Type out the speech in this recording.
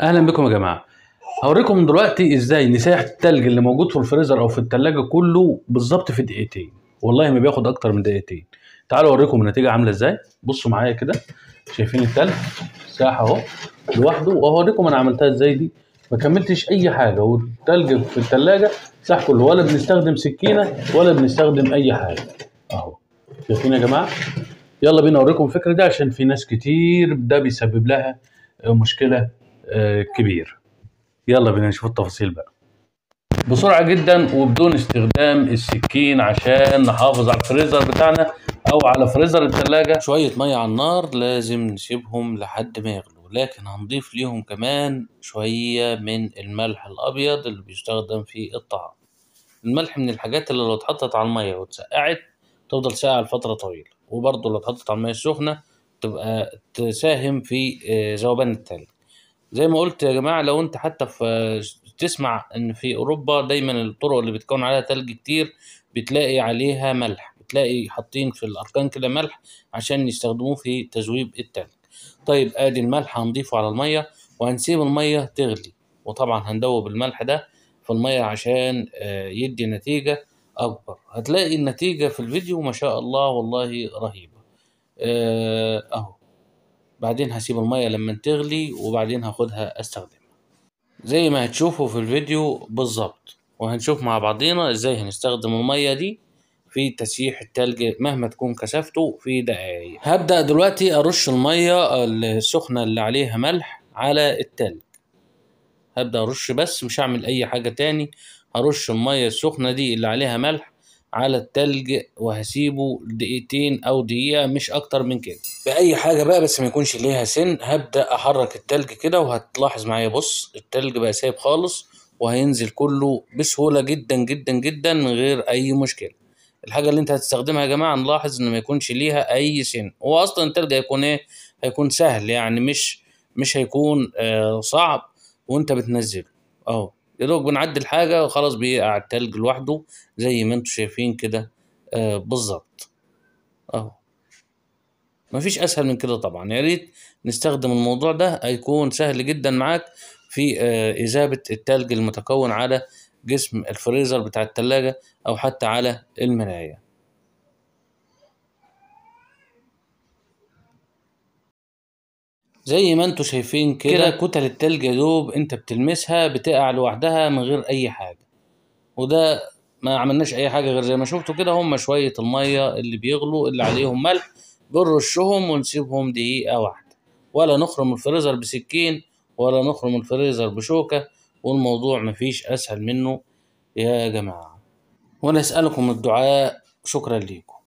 اهلا بكم يا جماعه هوريكم دلوقتي ازاي نسيح التلج اللي موجود في الفريزر او في التلاجة كله بالظبط في دقيقتين والله ما بياخد اكتر من دقيقتين تعالوا اوريكم النتيجه عامله ازاي بصوا معايا كده شايفين التلج ساحه اهو لوحده وهوريكم انا عملتها ازاي دي ما كملتش اي حاجه والتلج في التلاجة ساح كله ولا بنستخدم سكينه ولا بنستخدم اي حاجه اهو شايفين يا جماعه يلا بينا اوريكم الفكره دي عشان في ناس كتير ده بيسبب لها مشكله كبير يلا بدنا نشوف التفاصيل بقى بسرعة جدا وبدون استخدام السكين عشان نحافظ على الفريزر بتاعنا او على فريزر التلاجة شوية مية على النار لازم نسيبهم لحد ما يغلوا لكن هنضيف ليهم كمان شوية من الملح الابيض اللي بيستخدم في الطعام الملح من الحاجات اللي لو اتحطت على المية واتسقعت تفضل ساقعة لفترة طويلة وبرضه لو اتحطت على المية السخنة تبقى تساهم في آه، ذوبان التلج زي ما قلت يا جماعه لو انت حتى في تسمع ان في اوروبا دايما الطرق اللي بتكون عليها تلج كتير بتلاقي عليها ملح بتلاقي حاطين في الاركان كده ملح عشان يستخدموه في تذويب التلج طيب ادي الملح هنضيفه على الميه وهنسيب الميه تغلي وطبعا هندوب الملح ده في الميه عشان آه، يدي نتيجه اكبر هتلاقي النتيجه في الفيديو ما شاء الله والله رهيبه آه، اهو بعدين هسيب المية لما تغلي وبعدين هاخدها استخدمها زي ما هتشوفوا في الفيديو بالظبط وهنشوف مع بعضينا ازاي هنستخدم المية دي في تسييح التلج مهما تكون كثافته في دقايق هبدأ دلوقتي ارش المية السخنة اللي عليها ملح على التلج هبدأ ارش بس مش هعمل اي حاجة تاني هرش المية السخنة دي اللي عليها ملح على التلج وهسيبه دقيقتين او دقيقه مش اكتر من كده باي حاجه بقى بس ما يكونش ليها سن هبدا احرك التلج كده وهتلاحظ معايا بص التلج بقى سايب خالص وهينزل كله بسهوله جدا جدا جدا من غير اي مشكله الحاجه اللي انت هتستخدمها يا جماعه نلاحظ ان ما يكونش ليها اي سن هو اصلا التلج هيكون ايه هيكون سهل يعني مش مش هيكون آه صعب وانت بتنزله اهو يا دوب بنعدل حاجة وخلاص بيقع التلج لوحده زي ما انتم شايفين كده آه بالظبط اهو مفيش اسهل من كده طبعا يا ريت نستخدم الموضوع ده هيكون سهل جدا معاك في آه اذابة التلج المتكون على جسم الفريزر بتاع التلاجة او حتى على المراية زي ما انتوا شايفين كده كتل التلج يا دوب انت بتلمسها بتقع لوحدها من غير اي حاجة وده ما عملناش اي حاجة غير زي ما شفتوا كده هم شوية المية اللي بيغلوا اللي عليهم ملح بنرشهم ونسيبهم دقيقة واحدة ولا نخرم الفريزر بسكين ولا نخرم الفريزر بشوكة والموضوع مفيش اسهل منه يا جماعة ونسألكم الدعاء شكرا ليكم